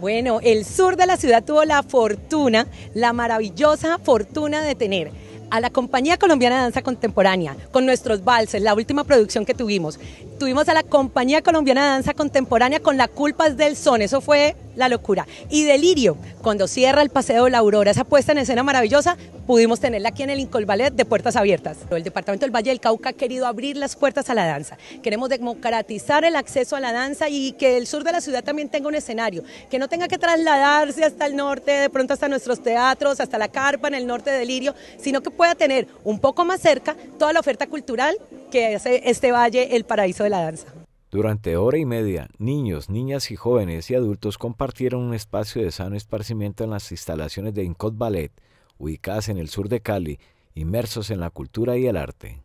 Bueno, el sur de la ciudad tuvo la fortuna, la maravillosa fortuna de tener a la Compañía Colombiana de Danza Contemporánea, con nuestros valses, la última producción que tuvimos. Tuvimos a la Compañía Colombiana de Danza Contemporánea con La Culpas del Son, eso fue la locura. Y Delirio, cuando cierra el Paseo de la Aurora, esa puesta en escena maravillosa, pudimos tenerla aquí en el Incol de puertas abiertas. El Departamento del Valle del Cauca ha querido abrir las puertas a la danza. Queremos democratizar el acceso a la danza y que el sur de la ciudad también tenga un escenario, que no tenga que trasladarse hasta el norte, de pronto hasta nuestros teatros, hasta la carpa en el norte de Lirio, sino que pueda tener un poco más cerca toda la oferta cultural que hace este valle el paraíso de la danza. Durante hora y media, niños, niñas y jóvenes y adultos compartieron un espacio de sano esparcimiento en las instalaciones de Incot Ballet, ubicadas en el sur de Cali, inmersos en la cultura y el arte.